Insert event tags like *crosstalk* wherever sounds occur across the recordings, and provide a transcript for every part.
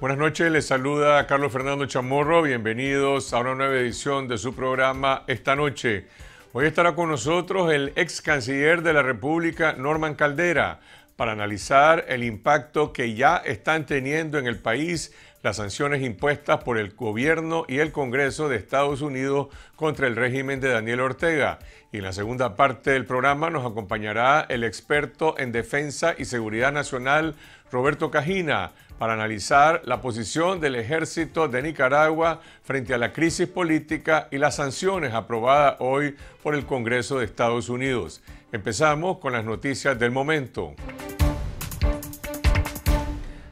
Buenas noches, les saluda Carlos Fernando Chamorro, bienvenidos a una nueva edición de su programa Esta Noche. Hoy estará con nosotros el ex canciller de la República, Norman Caldera para analizar el impacto que ya están teniendo en el país las sanciones impuestas por el gobierno y el Congreso de Estados Unidos contra el régimen de Daniel Ortega. Y en la segunda parte del programa nos acompañará el experto en defensa y seguridad nacional, Roberto Cajina, para analizar la posición del ejército de Nicaragua frente a la crisis política y las sanciones aprobadas hoy por el Congreso de Estados Unidos. Empezamos con las noticias del momento.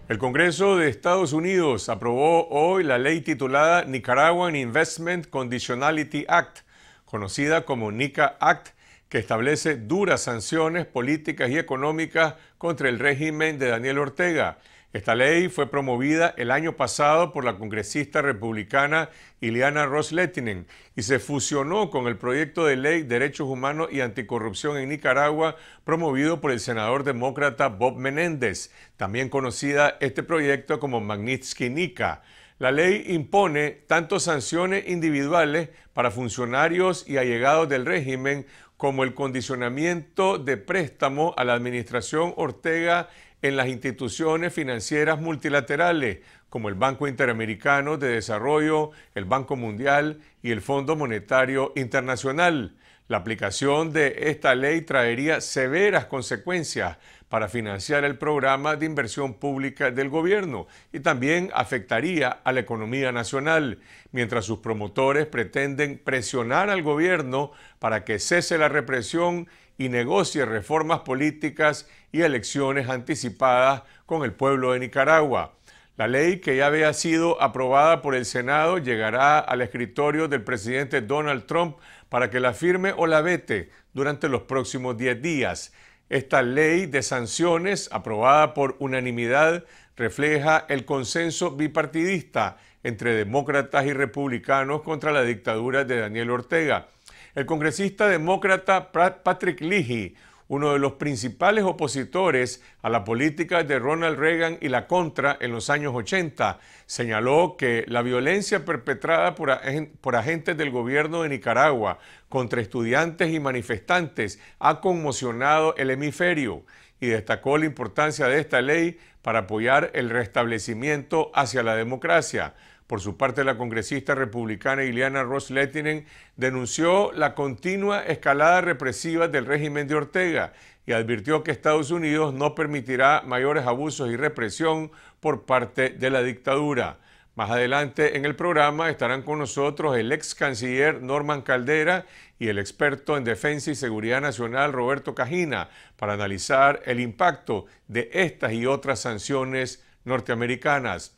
El Congreso de Estados Unidos aprobó hoy la ley titulada Nicaraguan Investment Conditionality Act, conocida como NICA Act, que establece duras sanciones políticas y económicas contra el régimen de Daniel Ortega esta ley fue promovida el año pasado por la congresista republicana Ileana Ross Lettinen y se fusionó con el proyecto de ley Derechos Humanos y Anticorrupción en Nicaragua promovido por el senador demócrata Bob Menéndez, también conocida este proyecto como Magnitsky-Nica. La ley impone tanto sanciones individuales para funcionarios y allegados del régimen como el condicionamiento de préstamo a la administración Ortega en las instituciones financieras multilaterales, como el Banco Interamericano de Desarrollo, el Banco Mundial y el Fondo Monetario Internacional. La aplicación de esta ley traería severas consecuencias para financiar el programa de inversión pública del gobierno y también afectaría a la economía nacional, mientras sus promotores pretenden presionar al gobierno para que cese la represión y negocie reformas políticas y elecciones anticipadas con el pueblo de Nicaragua. La ley que ya había sido aprobada por el Senado llegará al escritorio del presidente Donald Trump para que la firme o la vete durante los próximos 10 días. Esta ley de sanciones, aprobada por unanimidad, refleja el consenso bipartidista entre demócratas y republicanos contra la dictadura de Daniel Ortega. El congresista demócrata Patrick Leahy uno de los principales opositores a la política de Ronald Reagan y la contra en los años 80, señaló que la violencia perpetrada por, agentes del gobierno de Nicaragua contra estudiantes y manifestantes ha conmocionado el hemisferio y destacó la importancia de esta ley para apoyar el restablecimiento hacia la democracia. Por su parte, la congresista republicana Ileana Ross Lettinen denunció la continua escalada represiva del régimen de Ortega y advirtió que Estados Unidos no permitirá mayores abusos y represión por parte de la dictadura. Más adelante en el programa estarán con nosotros el ex canciller Norman Caldera y el experto en defensa y seguridad nacional Roberto Cajina para analizar el impacto de estas y otras sanciones norteamericanas.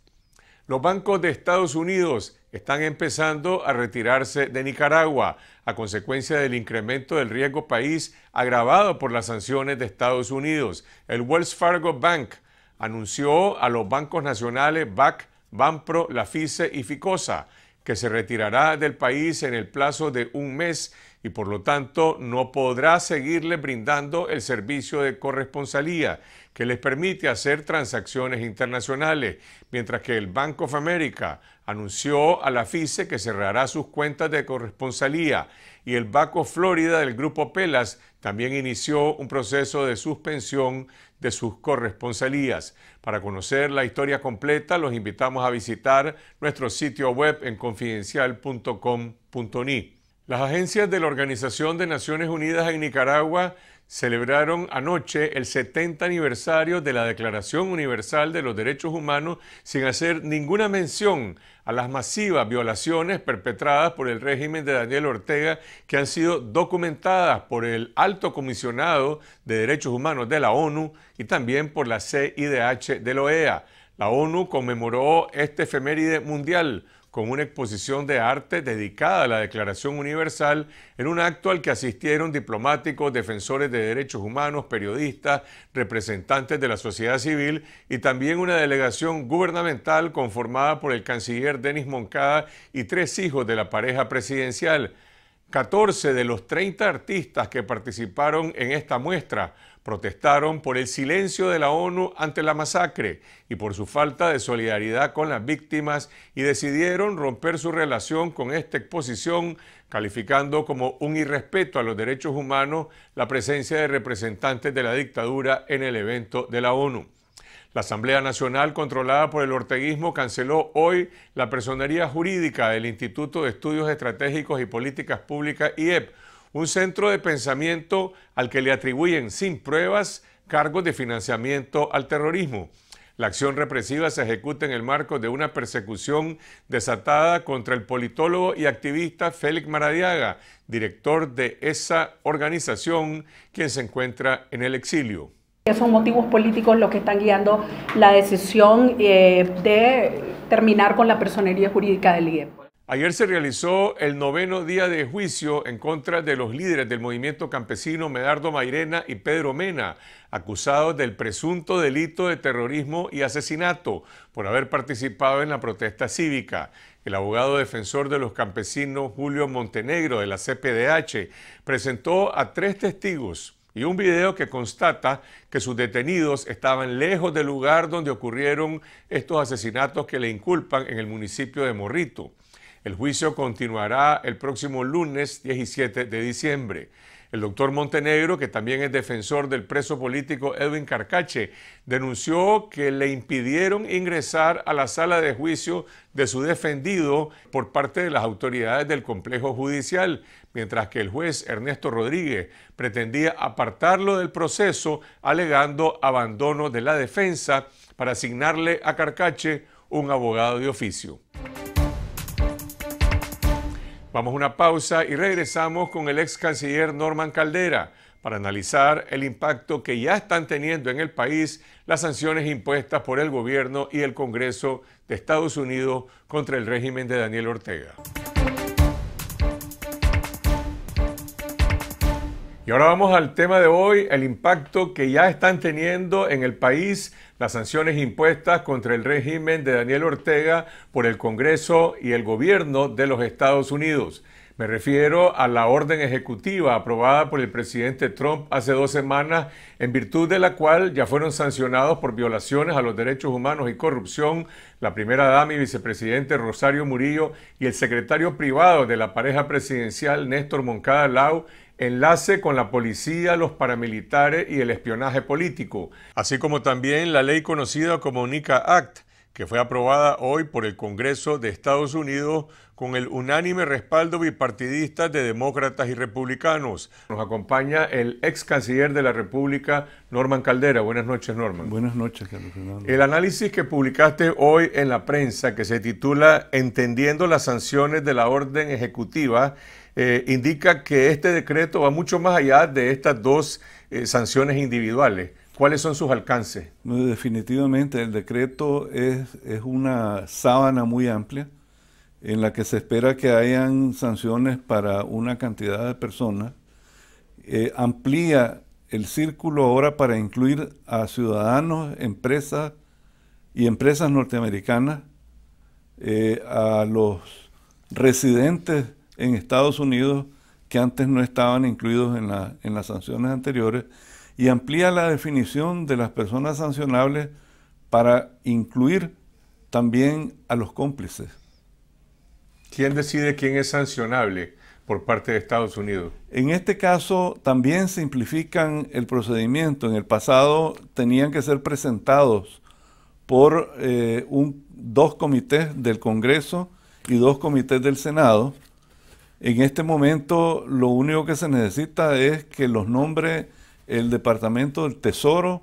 Los bancos de Estados Unidos están empezando a retirarse de Nicaragua a consecuencia del incremento del riesgo país agravado por las sanciones de Estados Unidos. El Wells Fargo Bank anunció a los bancos nacionales BAC, Banpro, La FICE y FICOSA que se retirará del país en el plazo de un mes y por lo tanto no podrá seguirle brindando el servicio de corresponsalía que les permite hacer transacciones internacionales, mientras que el Bank of America anunció a la FISE que cerrará sus cuentas de corresponsalía y el Banco Florida del grupo Pelas también inició un proceso de suspensión de sus corresponsalías. Para conocer la historia completa, los invitamos a visitar nuestro sitio web en confidencial.com.ni. Las agencias de la Organización de Naciones Unidas en Nicaragua celebraron anoche el 70 aniversario de la Declaración Universal de los Derechos Humanos sin hacer ninguna mención a las masivas violaciones perpetradas por el régimen de Daniel Ortega que han sido documentadas por el Alto Comisionado de Derechos Humanos de la ONU y también por la CIDH de la OEA. La ONU conmemoró este efeméride mundial con una exposición de arte dedicada a la Declaración Universal, en un acto al que asistieron diplomáticos, defensores de derechos humanos, periodistas, representantes de la sociedad civil y también una delegación gubernamental conformada por el canciller Denis Moncada y tres hijos de la pareja presidencial. 14 de los 30 artistas que participaron en esta muestra protestaron por el silencio de la ONU ante la masacre y por su falta de solidaridad con las víctimas y decidieron romper su relación con esta exposición, calificando como un irrespeto a los derechos humanos la presencia de representantes de la dictadura en el evento de la ONU. La Asamblea Nacional, controlada por el orteguismo, canceló hoy la personería jurídica del Instituto de Estudios Estratégicos y Políticas Públicas, IEP, un centro de pensamiento al que le atribuyen sin pruebas cargos de financiamiento al terrorismo. La acción represiva se ejecuta en el marco de una persecución desatada contra el politólogo y activista Félix Maradiaga, director de esa organización, quien se encuentra en el exilio. Son motivos políticos los que están guiando la decisión eh, de terminar con la personería jurídica del IEP. Ayer se realizó el noveno día de juicio en contra de los líderes del movimiento campesino Medardo Mairena y Pedro Mena, acusados del presunto delito de terrorismo y asesinato por haber participado en la protesta cívica. El abogado defensor de los campesinos Julio Montenegro de la CPDH presentó a tres testigos y un video que constata que sus detenidos estaban lejos del lugar donde ocurrieron estos asesinatos que le inculpan en el municipio de Morrito. El juicio continuará el próximo lunes 17 de diciembre. El doctor Montenegro, que también es defensor del preso político Edwin Carcache, denunció que le impidieron ingresar a la sala de juicio de su defendido por parte de las autoridades del complejo judicial, mientras que el juez Ernesto Rodríguez pretendía apartarlo del proceso alegando abandono de la defensa para asignarle a Carcache un abogado de oficio. Vamos a una pausa y regresamos con el ex canciller Norman Caldera para analizar el impacto que ya están teniendo en el país las sanciones impuestas por el gobierno y el Congreso de Estados Unidos contra el régimen de Daniel Ortega. Y ahora vamos al tema de hoy, el impacto que ya están teniendo en el país las sanciones impuestas contra el régimen de Daniel Ortega por el Congreso y el gobierno de los Estados Unidos. Me refiero a la orden ejecutiva aprobada por el presidente Trump hace dos semanas, en virtud de la cual ya fueron sancionados por violaciones a los derechos humanos y corrupción la primera dama y vicepresidente Rosario Murillo y el secretario privado de la pareja presidencial Néstor Moncada Lau enlace con la policía, los paramilitares y el espionaje político, así como también la ley conocida como UNICA Act, que fue aprobada hoy por el Congreso de Estados Unidos con el unánime respaldo bipartidista de demócratas y republicanos. Nos acompaña el ex canciller de la República, Norman Caldera. Buenas noches, Norman. Buenas noches, Carlos Fernando. El análisis que publicaste hoy en la prensa, que se titula Entendiendo las sanciones de la orden ejecutiva, eh, indica que este decreto va mucho más allá de estas dos eh, sanciones individuales. ¿Cuáles son sus alcances? definitivamente, el decreto es, es una sábana muy amplia en la que se espera que hayan sanciones para una cantidad de personas. Eh, amplía el círculo ahora para incluir a ciudadanos, empresas y empresas norteamericanas, a los residentes en Estados Unidos que antes no estaban incluidos en, las sanciones anteriores y amplía la definición de las personas sancionables para incluir también a los cómplices. ¿Quién decide quién es sancionable por parte de Estados Unidos? En este caso también simplifican el procedimiento. En el pasado tenían que ser presentados por eh, dos comités del Congreso y dos comités del Senado en este momento lo único que se necesita es que los nombre el Departamento del Tesoro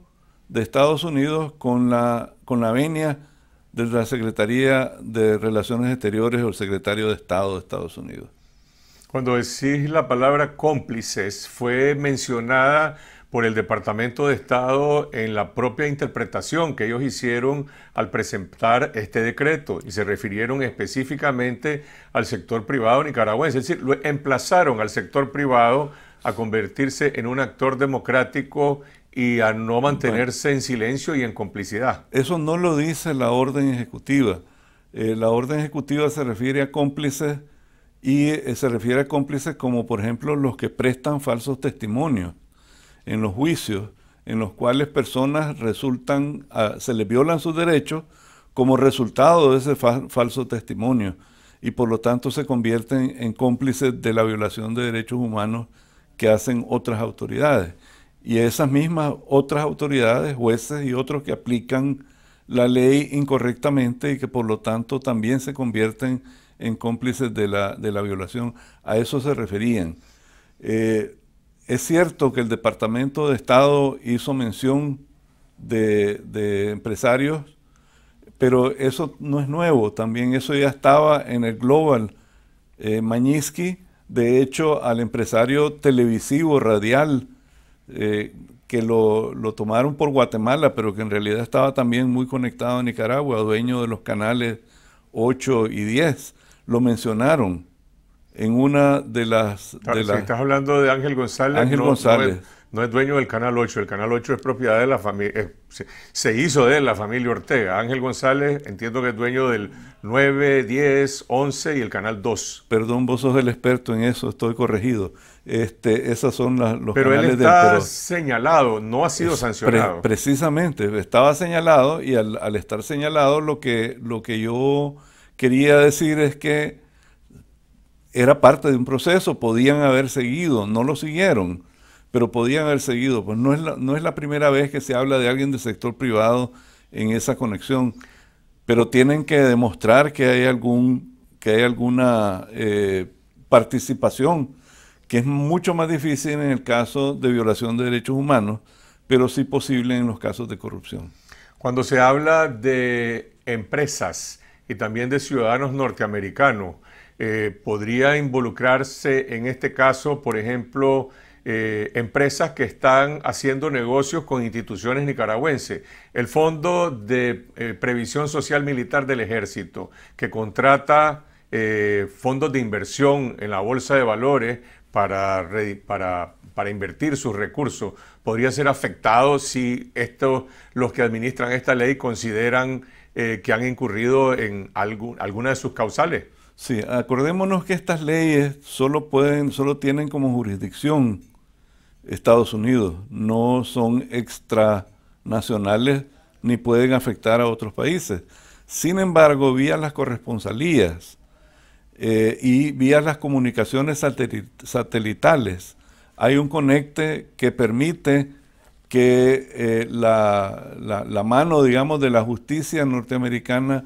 de Estados Unidos con la, con la venia de la Secretaría de Relaciones Exteriores o el Secretario de Estado de Estados Unidos. Cuando decís la palabra cómplices, fue mencionada por el Departamento de Estado en la propia interpretación que ellos hicieron al presentar este decreto y se refirieron específicamente al sector privado nicaragüense, es decir, lo emplazaron al sector privado a convertirse en un actor democrático y a no mantenerse en silencio y en complicidad. Eso no lo dice la orden ejecutiva. Eh, la orden ejecutiva se refiere a cómplices y eh, se refiere a cómplices como por ejemplo los que prestan falsos testimonios en los juicios en los cuales personas resultan, ah, se les violan sus derechos como resultado de ese falso testimonio y por lo tanto se convierten en cómplices de la violación de derechos humanos que hacen otras autoridades. Y esas mismas otras autoridades, jueces y otros que aplican la ley incorrectamente y que por lo tanto también se convierten en cómplices de la, de la violación, a eso se referían. Eh, es cierto que el Departamento de Estado hizo mención de, empresarios, pero eso no es nuevo, también eso ya estaba en el Global. Eh, Mañiski, de hecho, al empresario televisivo, radial, eh, que lo, lo, tomaron por Guatemala, pero que en realidad estaba también muy conectado a Nicaragua, dueño de los canales 8 y 10, lo mencionaron en una de las... si estás hablando de Ángel González, no, es, dueño del Canal 8, el Canal 8 es propiedad de la familia, se, hizo de la familia Ortega. Ángel González entiendo que es dueño del 9, 10, 11 y el Canal 2. Perdón, vos sos el experto en eso, estoy corregido. Este, esas son las, los pero él está señalado, no ha sido sancionado. precisamente, estaba señalado y al, al estar señalado lo que, lo que yo quería decir es que era parte de un proceso, podían haber seguido, no lo siguieron, pero podían haber seguido. Pues no es la, no es la primera vez que se habla de alguien del sector privado en esa conexión, pero tienen que demostrar que hay, algún, que hay alguna eh, participación, que es mucho más difícil en el caso de violación de derechos humanos, pero sí posible en los casos de corrupción. Cuando se habla de empresas y también de ciudadanos norteamericanos, eh, ¿Podría involucrarse en este caso, por ejemplo, eh, empresas que están haciendo negocios con instituciones nicaragüenses. El Fondo de eh, Previsión Social Militar del Ejército, que contrata fondos de inversión en la Bolsa de Valores para, invertir sus recursos, podría ser afectado si los que administran esta ley consideran que han incurrido en alguna de sus causales. Sí, acordémonos que estas leyes solo pueden, solo tienen como jurisdicción Estados Unidos, no son extranacionales ni pueden afectar a otros países. Sin embargo, vía las corresponsalías eh, y vía las comunicaciones satelitales, hay un conecte que permite que eh, la, la, mano, digamos, de la justicia norteamericana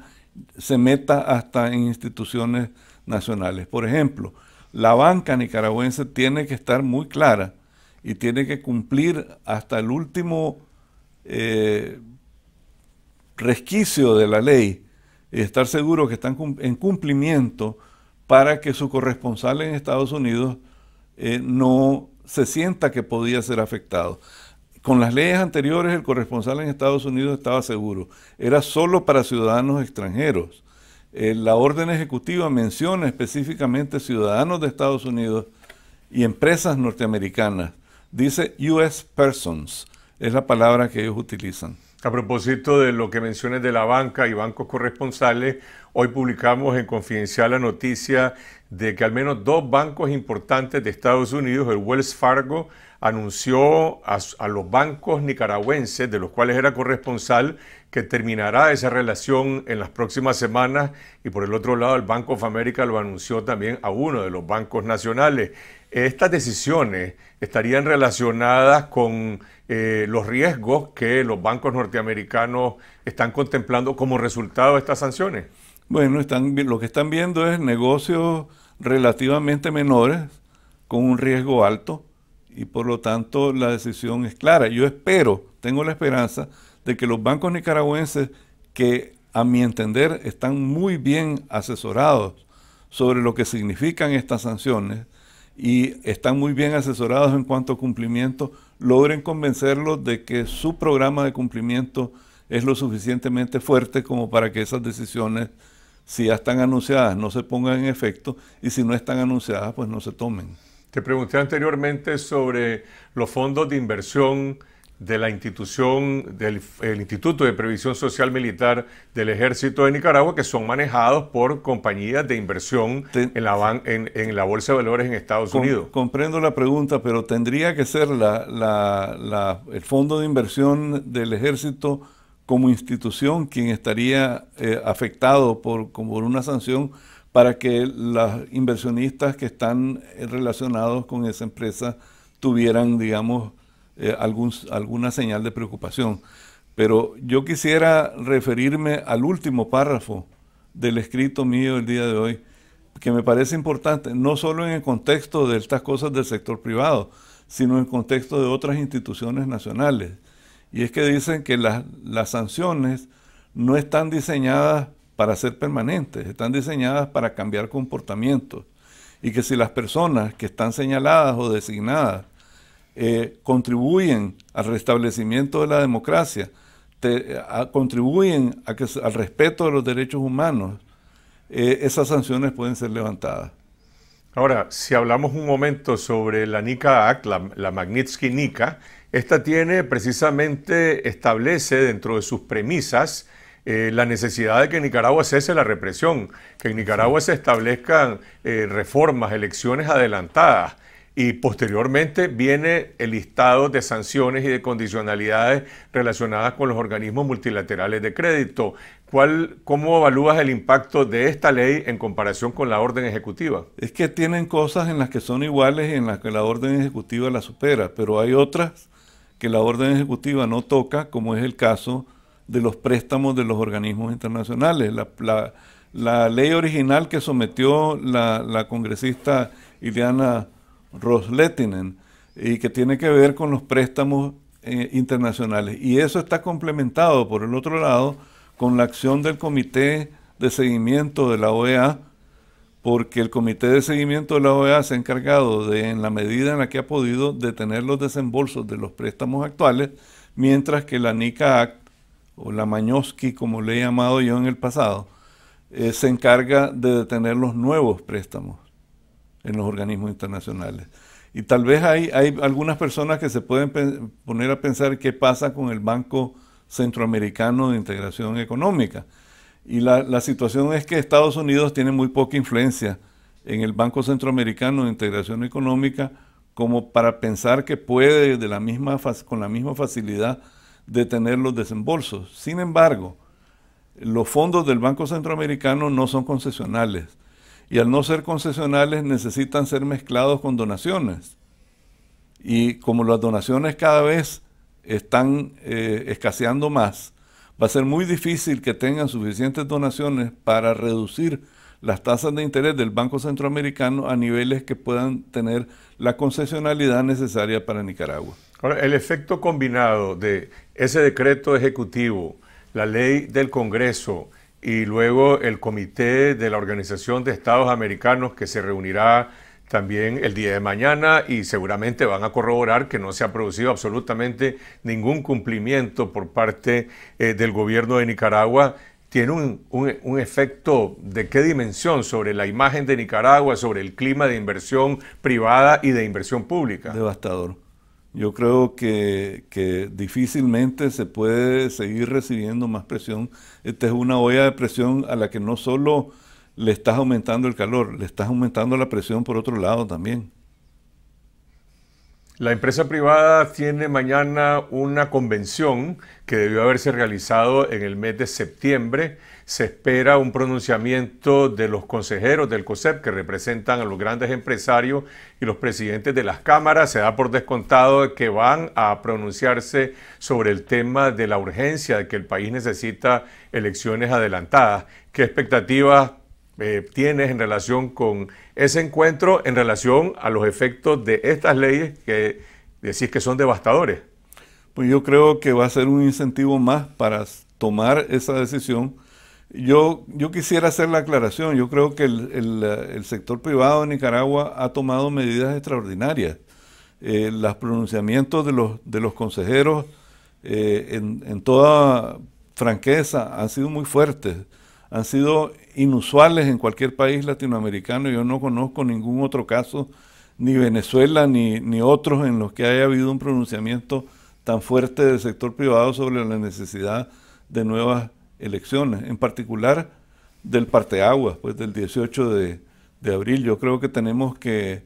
se meta hasta en instituciones nacionales. Por ejemplo, la banca nicaragüense tiene que estar muy clara y tiene que cumplir hasta el último eh, resquicio de la ley y estar seguro que están en cumplimiento para que su corresponsal en Estados Unidos eh, no se sienta que podía ser afectado. Con las leyes anteriores, el corresponsal en Estados Unidos estaba seguro. Era solo para ciudadanos extranjeros. Eh, la orden ejecutiva menciona específicamente ciudadanos de Estados Unidos y empresas norteamericanas. Dice US persons, es la palabra que ellos utilizan. A propósito de lo que mencionas de la banca y bancos corresponsales, hoy publicamos en Confidencial la noticia de que al menos dos bancos importantes de Estados Unidos, el Wells Fargo, anunció a, los bancos nicaragüenses, de los cuales era corresponsal, que terminará esa relación en las próximas semanas y por el otro lado el Banco of America lo anunció también a uno de los bancos nacionales. Estas decisiones estarían relacionadas con eh, los riesgos que los bancos norteamericanos están contemplando como resultado de estas sanciones. Bueno, lo que están viendo es negocios relativamente menores con un riesgo alto y por lo tanto la decisión es clara. Yo espero, tengo la esperanza de que los bancos nicaragüenses que a mi entender están muy bien asesorados sobre lo que significan estas sanciones y están muy bien asesorados en cuanto a cumplimiento, logren convencerlos de que su programa de cumplimiento es lo suficientemente fuerte como para que esas decisiones si ya están anunciadas, no se pongan en efecto y si no están anunciadas, pues no se tomen. Te pregunté anteriormente sobre los fondos de inversión de la institución, del Instituto de Previsión Social Militar del Ejército de Nicaragua, que son manejados por compañías de inversión en, la Bolsa de Valores en Estados Unidos. Comprendo la pregunta, pero tendría que ser el Fondo de Inversión del Ejército como institución quien estaría eh, afectado por, una sanción para que los inversionistas que están eh, relacionados con esa empresa tuvieran, digamos, eh, algún, alguna señal de preocupación. Pero yo quisiera referirme al último párrafo del escrito mío el día de hoy, que me parece importante, no solo en el contexto de estas cosas del sector privado, sino en el contexto de otras instituciones nacionales y es que dicen que las, las sanciones no están diseñadas para ser permanentes, están diseñadas para cambiar comportamientos y que si las personas que están señaladas o designadas eh, contribuyen al restablecimiento de la democracia, contribuyen a que, al respeto de los derechos humanos, eh, esas sanciones pueden ser levantadas. Ahora, si hablamos un momento sobre la NICA Act, la, la Magnitsky NICA, esta tiene precisamente, establece dentro de sus premisas eh, la necesidad de que Nicaragua cese la represión, que en Nicaragua se establezcan eh, reformas, elecciones adelantadas. Y posteriormente viene el listado de sanciones y de condicionalidades relacionadas con los organismos multilaterales de crédito. ¿Cuál, ¿Cómo evalúas el impacto de esta ley en comparación con la orden ejecutiva? Es que tienen cosas en las que son iguales y en las que la orden ejecutiva la supera, pero hay otras que la orden ejecutiva no toca, como es el caso de los préstamos de los organismos internacionales. La, ley original que sometió la, congresista Ileana Rosletinen y que tiene que ver con los préstamos eh, internacionales. Y eso está complementado, por el otro lado, con la acción del Comité de Seguimiento de la OEA porque el Comité de Seguimiento de la OEA se ha encargado de, en la medida en la que ha podido, detener los desembolsos de los préstamos actuales, mientras que la NICA o la Mañoski, como le he llamado yo en el pasado, eh, se encarga de detener los nuevos préstamos en los organismos internacionales. Y tal vez hay algunas personas que se pueden poner a pensar qué pasa con el Banco Centroamericano de Integración Económica y la, situación es que Estados Unidos tiene muy poca influencia en el Banco Centroamericano de Integración Económica como para pensar que puede con la misma facilidad detener los desembolsos. Sin embargo, los fondos del Banco Centroamericano no son concesionales y al no ser concesionales necesitan ser mezclados con donaciones. Y como las donaciones cada vez están eh, escaseando más, va a ser muy difícil que tengan suficientes donaciones para reducir las tasas de interés del Banco Centroamericano a niveles que puedan tener la concesionalidad necesaria para Nicaragua. el efecto combinado de ese decreto ejecutivo, la ley del Congreso y luego el comité de la Organización de Estados Americanos que se reunirá también el día de mañana y seguramente van a corroborar que no se ha producido absolutamente ningún cumplimiento por parte eh, del gobierno de Nicaragua. Tiene un, efecto de qué dimensión sobre la imagen de Nicaragua, sobre el clima de inversión privada y de inversión pública. Devastador. Yo creo que, que difícilmente se puede seguir recibiendo más presión. Esta es una olla de presión a la que no solo le estás aumentando el calor, le estás aumentando la presión por otro lado también. La empresa privada tiene mañana una convención que debió haberse realizado en el mes de septiembre. Se espera un pronunciamiento de los consejeros del COSEP que representan a los grandes empresarios y los presidentes de las cámaras. Se da por descontado que van a pronunciarse sobre el tema de la urgencia de que el país necesita elecciones adelantadas. ¿Qué expectativas eh, tienes en relación con ese encuentro, en relación a los efectos de estas leyes que decís que son devastadores? Pues yo creo que va a ser un incentivo más para tomar esa decisión. Yo, yo quisiera hacer la aclaración, yo creo que el, el, sector privado de Nicaragua ha tomado medidas extraordinarias. Eh, los pronunciamientos de los, de los consejeros eh, en, en, toda franqueza han sido muy fuertes han sido inusuales en cualquier país latinoamericano. Yo no conozco ningún otro caso, ni Venezuela, ni, ni otros, en los que haya habido un pronunciamiento tan fuerte del sector privado sobre la necesidad de nuevas elecciones, en particular del parteaguas, pues del 18 de, abril. Yo creo que tenemos que,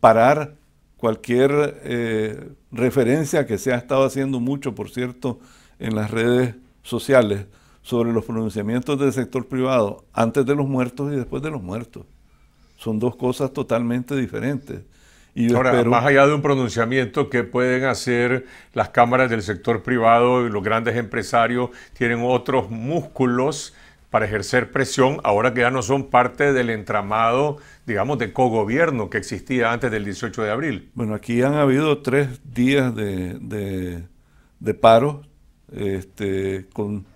parar cualquier eh, referencia que se ha estado haciendo mucho, por cierto, en las redes sociales sobre los pronunciamientos del sector privado antes de los muertos y después de los muertos. Son dos cosas totalmente diferentes. Y Ahora, más allá de un pronunciamiento que pueden hacer las cámaras del sector privado y los grandes empresarios, tienen otros músculos para ejercer presión, ahora que ya no son parte del entramado, digamos, de cogobierno que existía antes del 18 de abril. Bueno, aquí han habido tres días de, de, de paro, este, con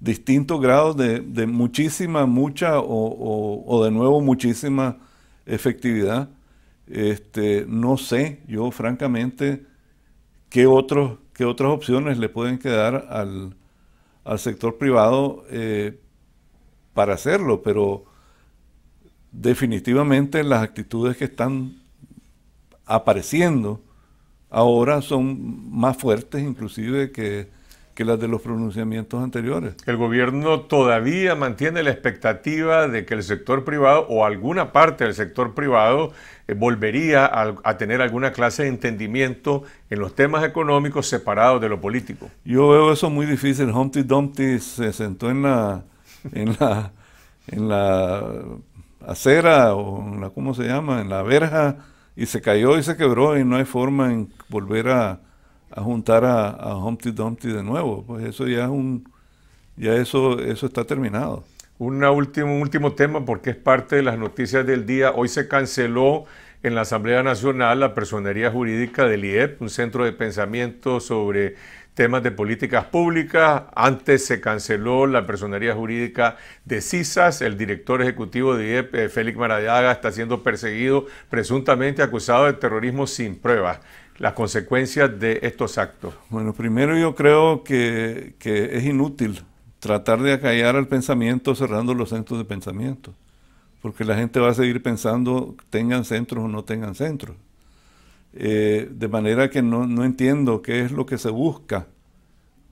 distintos grados de, muchísima, mucha o, de nuevo muchísima efectividad. Este, no sé, yo francamente, qué, otras opciones le pueden quedar al, sector privado eh, para hacerlo, pero definitivamente las actitudes que están apareciendo ahora son más fuertes inclusive que que las de los pronunciamientos anteriores. El gobierno todavía mantiene la expectativa de que el sector privado o alguna parte del sector privado eh, volvería a, tener alguna clase de entendimiento en los temas económicos separados de lo político. Yo veo eso muy difícil. Humpty Dumpty se sentó en la en la en la acera o en la cómo se llama, en la verja y se cayó y se quebró y no hay forma en volver a a juntar a, Humpty Dumpty de nuevo. Pues eso ya es un, ya eso, eso está terminado. un último tema porque es parte de las noticias del día. Hoy se canceló en la Asamblea Nacional la personería jurídica del IEP, un centro de pensamiento sobre temas de políticas públicas. Antes se canceló la personería jurídica de CISAS. El director ejecutivo de IEP, eh, Félix Maradiaga, está siendo perseguido, presuntamente acusado de terrorismo sin pruebas las consecuencias de estos actos? Bueno, primero yo creo que, es inútil tratar de acallar al pensamiento cerrando los centros de pensamiento, porque la gente va a seguir pensando tengan centros o no tengan centros. Eh, de manera que no, entiendo qué es lo que se busca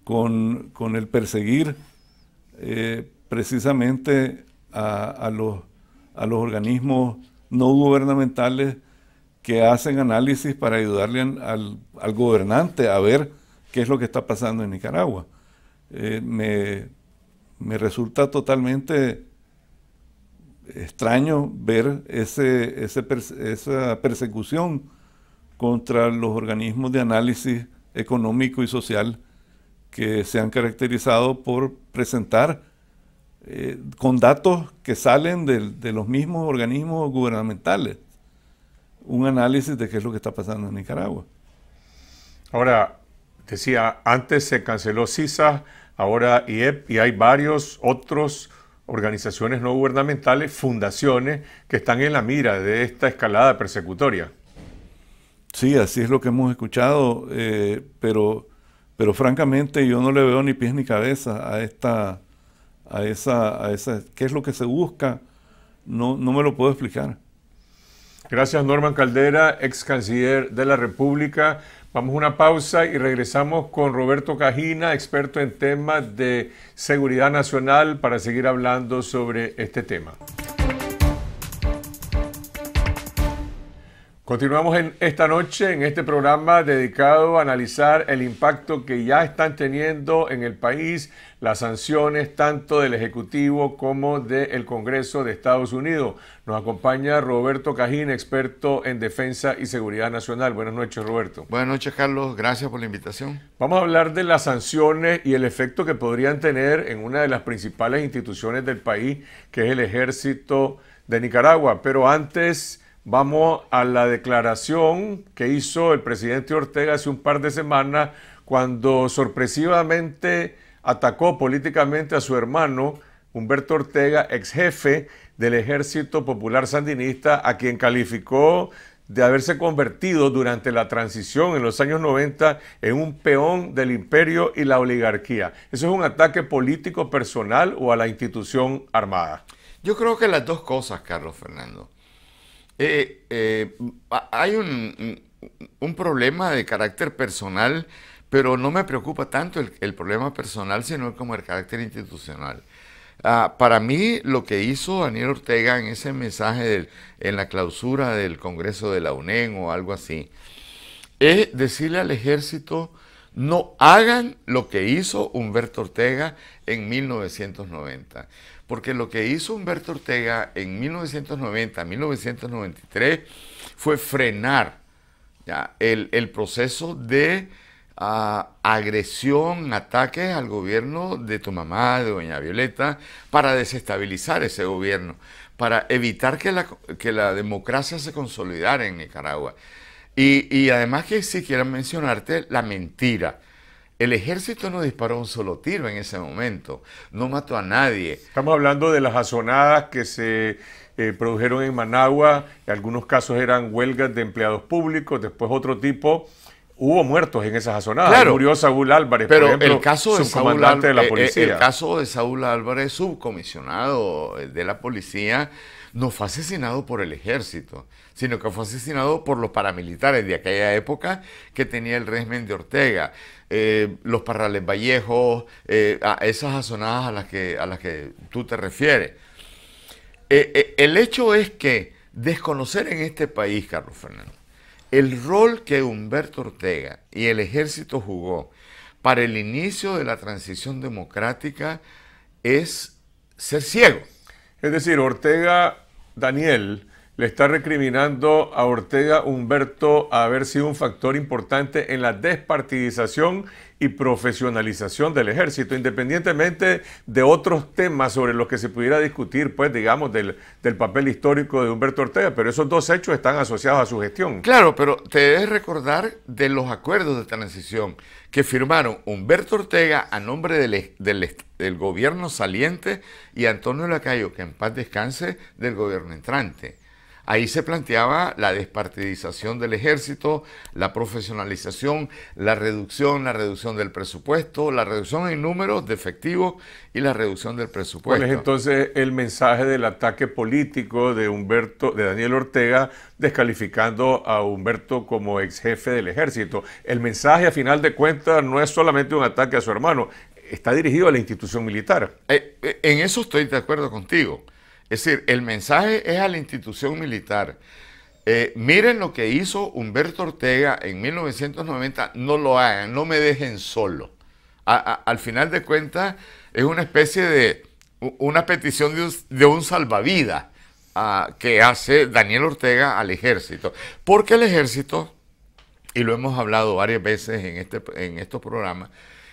con, el perseguir eh, precisamente a los organismos no gubernamentales que hacen análisis para ayudarle al, al gobernante a ver qué es lo que está pasando en Nicaragua. Eh, me, resulta totalmente extraño ver ese, esa persecución contra los organismos de análisis económico y social que se han caracterizado por presentar eh, con datos que salen de los mismos organismos gubernamentales un análisis de qué es lo que está pasando en Nicaragua. Ahora, decía, antes se canceló CISA, ahora IEP y hay varios otros organizaciones no gubernamentales, fundaciones que están en la mira de esta escalada persecutoria. Sí, así es lo que hemos escuchado, eh, pero, pero francamente yo no le veo ni pies ni cabeza a esta, a esa, a esa, qué es lo que se busca, no, no me lo puedo explicar. Gracias Norman Caldera, ex canciller de la República. Vamos a una pausa y regresamos con Roberto Cajina, experto en temas de seguridad nacional, para seguir hablando sobre este tema. Continuamos en esta noche en este programa dedicado a analizar el impacto que ya están teniendo en el país las sanciones tanto del Ejecutivo como del el Congreso de Estados Unidos. Nos acompaña Roberto Cajín, experto en defensa y seguridad nacional. Buenas noches, Roberto. Buenas noches, Carlos. Gracias por la invitación. Vamos a hablar de las sanciones y el efecto que podrían tener en una de las principales instituciones del país, que es el Ejército de Nicaragua. Pero antes... Vamos a la declaración que hizo el presidente Ortega hace un par de semanas cuando sorpresivamente atacó políticamente a su hermano Humberto Ortega, ex jefe del Ejército Popular Sandinista, a quien calificó de haberse convertido durante la transición en los años 90 en un peón del imperio y la oligarquía. ¿Eso es un ataque político personal o a la institución armada? Yo creo que las dos cosas, Carlos Fernando. Eh, eh, hay un, problema de carácter personal, pero no me preocupa tanto el, problema personal, sino como el carácter institucional. Ah, para mí, lo que hizo Daniel Ortega en ese mensaje en la clausura del Congreso de la UNEM o algo así, es decirle al ejército no hagan lo que hizo Humberto Ortega en 1990. Porque lo que hizo Humberto Ortega en 1990, 1993, fue frenar el, proceso de ah, agresión, ataques al gobierno de tu mamá, de doña Violeta, para desestabilizar ese gobierno, para evitar que la, que la democracia se consolidara en Nicaragua. Y, además que si quieran mencionarte la mentira. El ejército no disparó un solo tiro en ese momento, no mató a nadie. Estamos hablando de las azonadas que se eh, produjeron en Managua, en algunos casos eran huelgas de empleados públicos, después otro tipo. Hubo muertos en esas azonadas. murió Saúl Álvarez, pero por el caso de la eh, eh, policía. el caso de Saúl Álvarez, subcomisionado de la policía, no fue asesinado por el ejército sino que fue asesinado por los paramilitares de aquella época que tenía el régimen de Ortega. Eh, los parrales vallejos, eh, a esas azonadas a las, que, a las que tú te refieres. Eh, el hecho es que desconocer en este país, Carlos Fernando, el rol que Humberto Ortega y el ejército jugó para el inicio de la transición democrática es ser ciego. Es decir, Ortega Daniel le está recriminando a Ortega Humberto a haber sido un factor importante en la despartidización y profesionalización del ejército, independientemente de otros temas sobre los que se pudiera discutir, pues digamos, del, papel histórico de Humberto Ortega, pero esos dos hechos están asociados a su gestión. Claro, pero te debes recordar de los acuerdos de transición que firmaron Humberto Ortega a nombre del, del, del gobierno saliente y Antonio Lacayo, que en paz descanse, del gobierno entrante. Ahí se planteaba la despartidización del ejército, la profesionalización, la reducción, la reducción del presupuesto, la reducción en números de efectivos y la reducción del presupuesto. ¿Cuál es entonces el mensaje del ataque político de Humberto, de Daniel Ortega, descalificando a Humberto como ex jefe del ejército? El mensaje, a final de cuentas, no es solamente un ataque a su hermano, está dirigido a la institución militar. Eh, eh, en eso estoy de acuerdo contigo. Es decir, el mensaje es a la institución militar. Eh, miren lo que hizo Humberto Ortega en 1990, no lo hagan, no me dejen solo. al final de cuentas, es una especie de una petición de un, salvavidas ah, que hace Daniel Ortega al ejército. Porque el ejército, y lo hemos hablado varias veces en, este, en estos programas,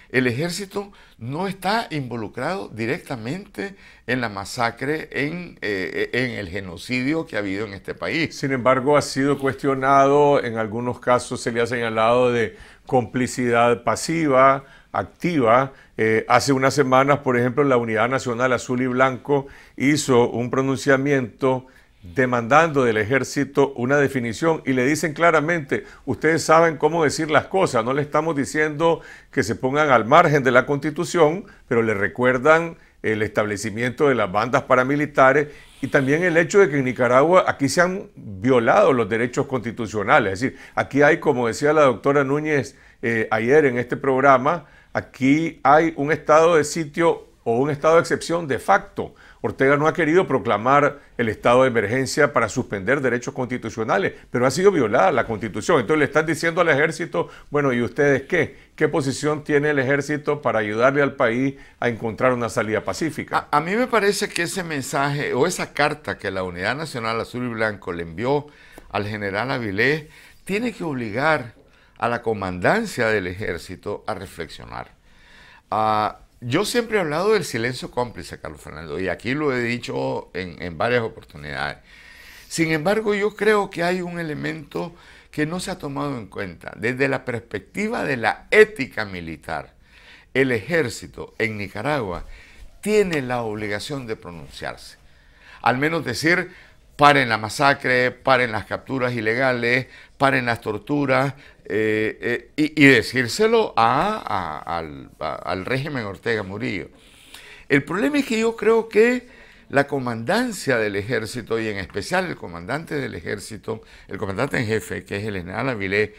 el ejército no está involucrado directamente en la masacre, eh, en, el genocidio que ha habido en este país. Sin embargo, ha sido cuestionado, en algunos casos se le ha señalado de complicidad pasiva, activa. Eh, hace unas semanas, por ejemplo, la Unidad Nacional Azul y Blanco hizo un pronunciamiento demandando del ejército una definición y le dicen claramente, ustedes saben cómo decir las cosas, no le estamos diciendo que se pongan al margen de la constitución, pero le recuerdan el establecimiento de las bandas paramilitares y también el hecho de que en Nicaragua aquí se han violado los derechos constitucionales. Es decir, aquí hay, como decía la doctora Núñez eh, ayer en este programa, aquí hay un estado de sitio o un estado de excepción de facto Ortega no ha querido proclamar el estado de emergencia para suspender derechos constitucionales, pero ha sido violada la constitución. Entonces le están diciendo al ejército, bueno, ¿y ustedes qué? ¿Qué posición tiene el ejército para ayudarle al país a encontrar una salida pacífica? A, mí me parece que ese mensaje o esa carta que la Unidad Nacional Azul y Blanco le envió al general Avilés tiene que obligar a la comandancia del ejército a reflexionar. a... Ah, yo siempre he hablado del silencio cómplice, Carlos Fernando, y aquí lo he dicho en, varias oportunidades. Sin embargo, yo creo que hay un elemento que no se ha tomado en cuenta. Desde la perspectiva de la ética militar, el ejército en Nicaragua tiene la obligación de pronunciarse. Al menos decir, paren la masacre, paren las capturas ilegales, paren las torturas, eh, eh, y, decírselo a, al, régimen Ortega Murillo. El problema es que yo creo que la comandancia del ejército, y en especial el comandante del ejército, el comandante en jefe, que es el general Avilés,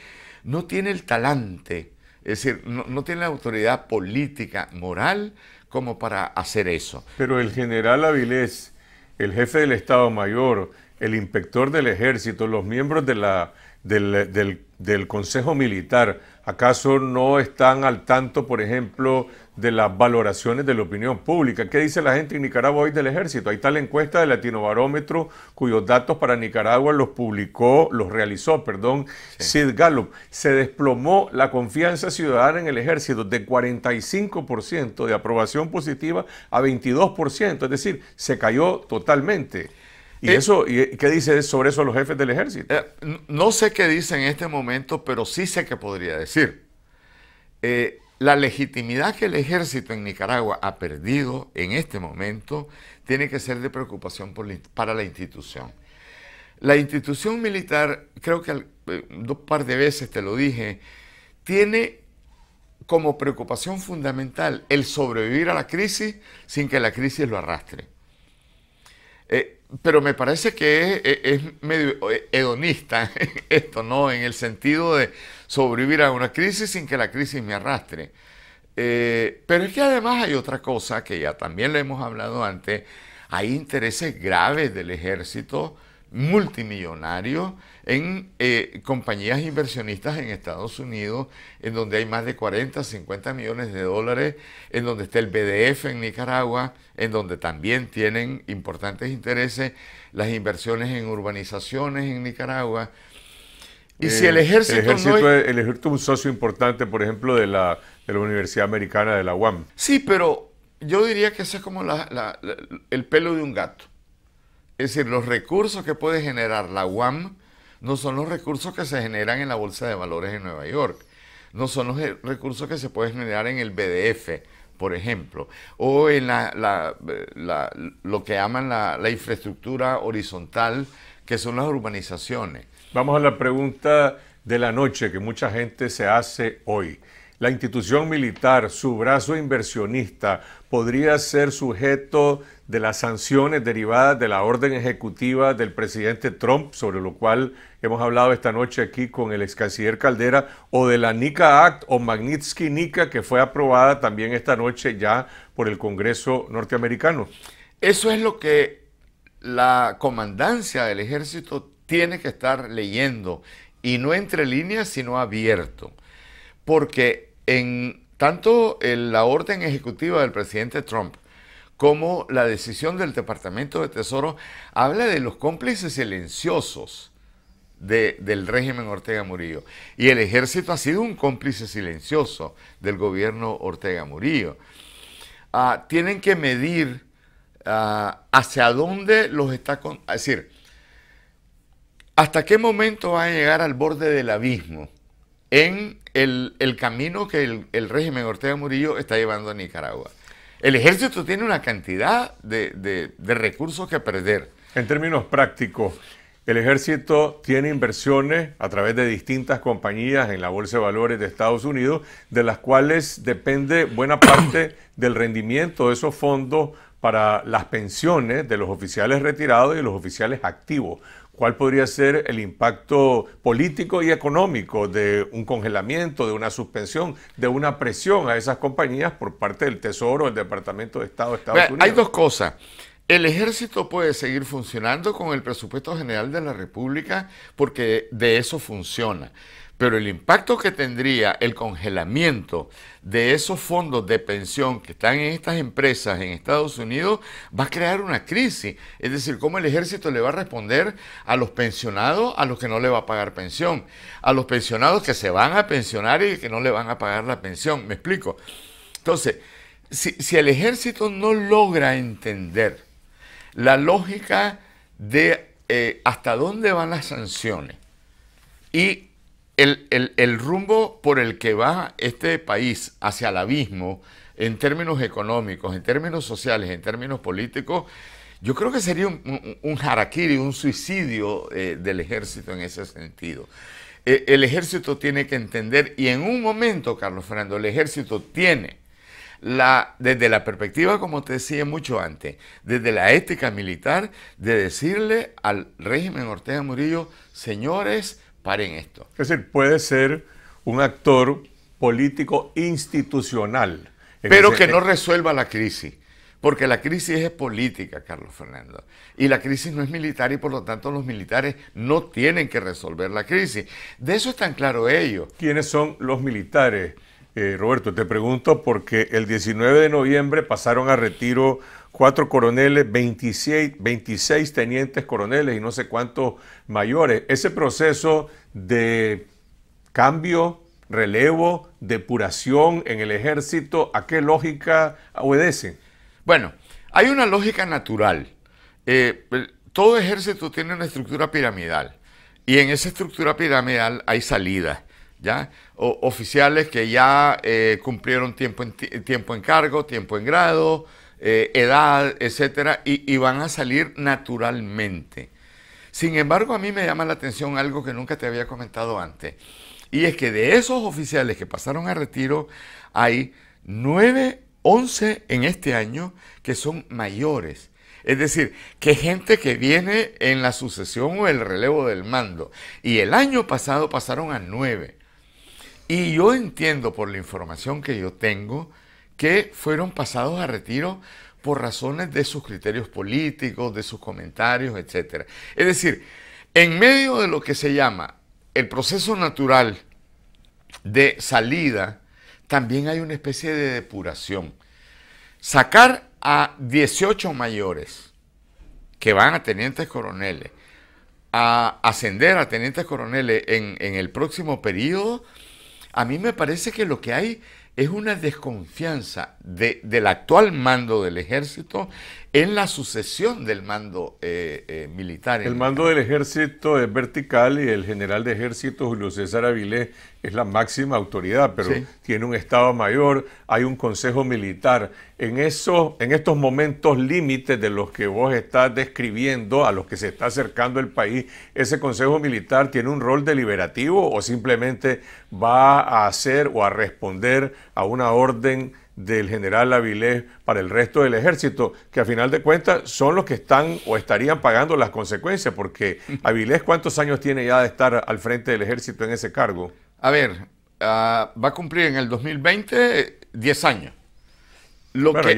no tiene el talante, es decir, no, no tiene la autoridad política, moral, como para hacer eso. Pero el general Avilés, el jefe del Estado Mayor, el inspector del ejército, los miembros de la del, del, Consejo Militar, ¿acaso no están al tanto, por ejemplo, de las valoraciones de la opinión pública. ¿Qué dice la gente en Nicaragua hoy del ejército? Hay tal encuesta de Latinobarómetro, cuyos datos para Nicaragua los publicó, los realizó, perdón, Sid Gallup. Se desplomó la confianza ciudadana en el ejército de 45% de aprobación positiva a 22%, es decir, se cayó totalmente. ¿Y eh, eso qué dice sobre eso los jefes del ejército? Eh, no sé qué dice en este momento, pero sí sé qué podría decir. Eh, la legitimidad que el ejército en Nicaragua ha perdido en este momento tiene que ser de preocupación para la institución. La institución militar, creo que dos par de veces te lo dije, tiene como preocupación fundamental el sobrevivir a la crisis sin que la crisis lo arrastre. Eh, pero me parece que es, medio hedonista *laughs* esto, ¿no? En el sentido de sobrevivir a una crisis sin que la crisis me arrastre. Eh, pero es que además hay otra cosa que ya también le hemos hablado antes, hay intereses graves del ejército multimillonario en eh, compañías inversionistas en Estados Unidos, en donde hay más de 40, 50 millones de dólares, en donde está el BDF en Nicaragua, en donde también tienen importantes intereses las inversiones en urbanizaciones en Nicaragua. Y si el eh, ejército, el ejército, es... un socio importante, por ejemplo, de la, Universidad Americana de la UAM. Sí, pero yo diría que ese es como el pelo de un gato. Es decir, los recursos que puede generar la UAM no son los recursos que se generan en la Bolsa de Valores en Nueva York, no son los recursos que se pueden generar en el BDF, por ejemplo, o en lo que llaman la, infraestructura horizontal, que son las urbanizaciones. Vamos a la pregunta de la noche que mucha gente se hace hoy. ¿La institución militar, su brazo inversionista, podría ser sujeto de las sanciones derivadas de la orden ejecutiva del presidente Trump, sobre lo cual hemos hablado esta noche aquí con el ex canciller Caldera, o de la NICA Act o Magnitsky NICA, que fue aprobada también esta noche ya por el Congreso norteamericano. Eso es lo que la comandancia del ejército tiene que estar leyendo, y no entre líneas, sino abierto, porque en tanto en la orden ejecutiva del presidente Trump, como la decisión del Departamento de Tesoro habla de los cómplices silenciosos del régimen Ortega Murillo. Y el ejército ha sido un cómplice silencioso del gobierno Ortega Murillo. Ah, tienen que medir ah, hacia dónde los está... es decir, hasta qué momento van a llegar al borde del abismo en el, camino que el, el régimen Ortega Murillo está llevando a Nicaragua. El ejército tiene una cantidad de, recursos que perder. En términos prácticos, el ejército tiene inversiones a través de distintas compañías en la Bolsa de Valores de Estados Unidos, de las cuales depende buena parte *coughs* del rendimiento de esos fondos para las pensiones de los oficiales retirados y los oficiales activos. ¿Cuál podría ser el impacto político y económico de un congelamiento, de una suspensión, de una presión a esas compañías por parte del Tesoro, el Departamento de Estado de Estados Unidos? Hay dos cosas. El ejército puede seguir funcionando con el presupuesto general de la República porque de eso funciona. Pero el impacto que tendría el congelamiento de esos fondos de pensión que están en estas empresas en Estados Unidos va a crear una crisis. Es decir, cómo el ejército le va a responder a los pensionados, a los que no le va a pagar pensión, a los pensionados que se van a pensionar y que no le van a pagar la pensión. ¿Me explico? Entonces, si, el ejército no logra entender la lógica de eh, hasta dónde van las sanciones y el, rumbo por el que va este país hacia el abismo en términos económicos, en términos sociales, en términos políticos, yo creo que sería un, un, un un suicidio eh, del ejército en ese sentido. Eh, el ejército tiene que entender, y en un momento, Carlos Fernando, el ejército tiene la, desde la perspectiva, como te decía mucho antes, desde la ética militar, de decirle al régimen Ortega Murillo, señores, esto. Es decir, puede ser un actor político institucional. Pero que e- no resuelva la crisis, porque la crisis es política, Carlos Fernando, y la crisis no es militar y por lo tanto los militares no tienen que resolver la crisis. De eso están claros ellos. ¿Quiénes son los militares? Eh, Roberto, te pregunto porque el 19 de noviembre pasaron a retiro cuatro coroneles, 26, tenientes coroneles y no sé cuántos mayores. Ese proceso de cambio, relevo, depuración en el ejército, ¿a qué lógica obedece? Bueno, hay una lógica natural. Eh, todo ejército tiene una estructura piramidal y en esa estructura piramidal hay salidas oficiales que ya eh, cumplieron tiempo en, tiempo en cargo, tiempo en grado, eh, edad, etcétera, y, van a salir naturalmente. Sin embargo, a mí me llama la atención algo que nunca te había comentado antes, y es que de esos oficiales que pasaron a retiro, hay 9, 11 en este año que son mayores. Es decir, que gente que viene en la sucesión o el relevo del mando. Y el año pasado pasaron a nueve. Y yo entiendo por la información que yo tengo que fueron pasados a retiro por razones de sus criterios políticos, de sus comentarios, etc. Es decir, en medio de lo que se llama el proceso natural de salida, también hay una especie de depuración. Sacar a 18 mayores que van a tenientes coroneles, a ascender a tenientes coroneles en, el próximo periodo, a mí me parece que lo que hay es una desconfianza del actual mando del ejército en la sucesión del mando eh, eh, militar. El mando del ejército es vertical y el general de ejército Julio César Avilés es la máxima autoridad, pero tiene un Estado mayor, hay un Consejo Militar. En, esos, en estos momentos límites de los que vos estás describiendo, a los que se está acercando el país, ¿ese Consejo Militar tiene un rol deliberativo o simplemente va a hacer o a responder a una orden? del general Avilés para el resto del ejército, que a final de cuentas son los que están o estarían pagando las consecuencias, porque *laughs* Avilés, ¿cuántos años tiene ya de estar al frente del ejército en ese cargo? A ver, ah, va a cumplir en el 2020 10 años. Lo, que,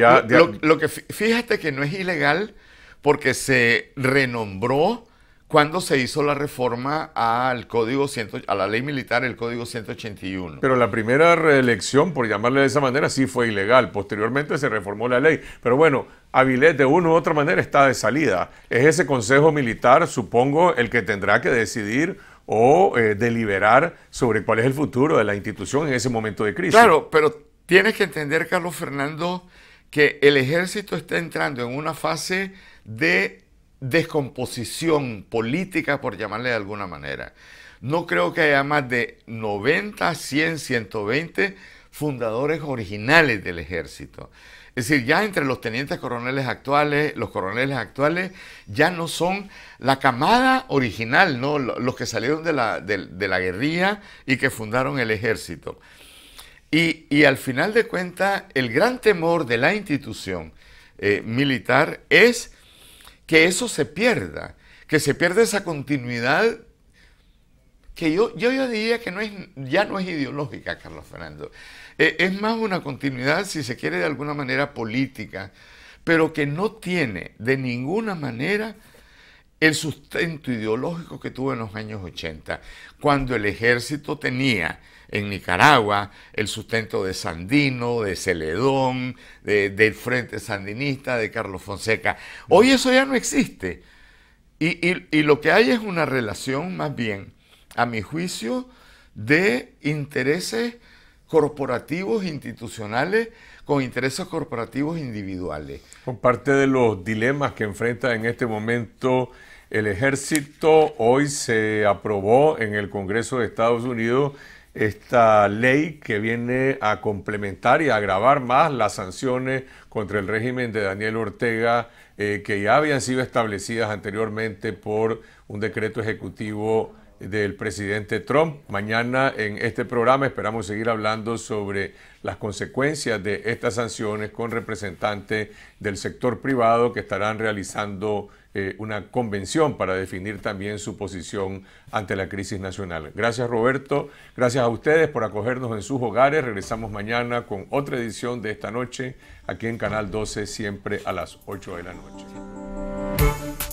lo que fíjate que no es ilegal porque se renombró cuando se hizo la reforma al código a la ley militar, el código 181. Pero la primera reelección, por llamarle de esa manera, sí fue ilegal. Posteriormente se reformó la ley. Pero bueno, Avilés de una u otra manera está de salida. Es ese consejo militar, supongo, el que tendrá que decidir o eh, deliberar sobre cuál es el futuro de la institución en ese momento de crisis. Claro, pero tienes que entender, Carlos Fernando, que el ejército está entrando en una fase de descomposición política, por llamarle de alguna manera. No creo que haya más de 90, 100, 120 fundadores originales del ejército. Es decir, ya entre los tenientes coroneles actuales, los coroneles actuales ya no son la camada original, ¿no? los que salieron de la, de, la guerrilla y que fundaron el ejército. Y, al final de cuentas, el gran temor de la institución eh, militar es que eso se pierda, que se pierda esa continuidad que yo, yo, yo diría que no es, ya no es ideológica, Carlos Fernando. E, es más una continuidad, si se quiere, de alguna manera política, pero que no tiene de ninguna manera el sustento ideológico que tuvo en los años 80, cuando el ejército tenía en Nicaragua, el sustento de Sandino, de Celedón, del Frente Sandinista, de Carlos Fonseca. Hoy mm. eso ya no existe. Y, y lo que hay es una relación más bien, a mi juicio, de intereses corporativos, institucionales, con intereses corporativos individuales. Por parte de los dilemas que enfrenta en este momento el ejército, hoy se aprobó en el Congreso de Estados Unidos esta ley que viene a complementar y a agravar más las sanciones contra el régimen de Daniel Ortega eh, que ya habían sido establecidas anteriormente por un decreto ejecutivo del presidente Trump. Mañana en este programa esperamos seguir hablando sobre las consecuencias de estas sanciones con representantes del sector privado que estarán realizando eh, una convención para definir también su posición ante la crisis nacional. Gracias Roberto, gracias a ustedes por acogernos en sus hogares. Regresamos mañana con otra edición de esta noche aquí en Canal 12, siempre a las 8 de la noche.